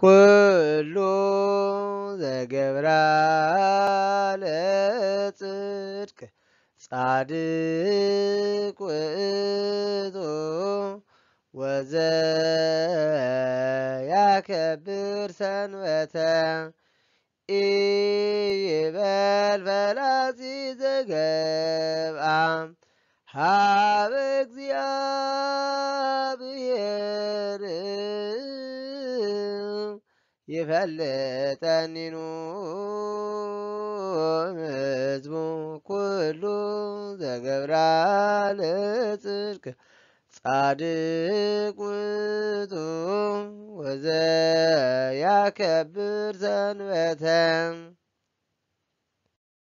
ኩሉ ዘገብራ ለጽድቅ ጻድቅ ውእቱ ያከብር ሰንበተ ኢይበል በላዚ ዘገብአ ሀበ ይፈልጠኒኑ ህዝቡ ኩሉ ዘገብራል ጽድቅ ጻድቅ ውእቱ ወዘ ያከብር ሰንበተ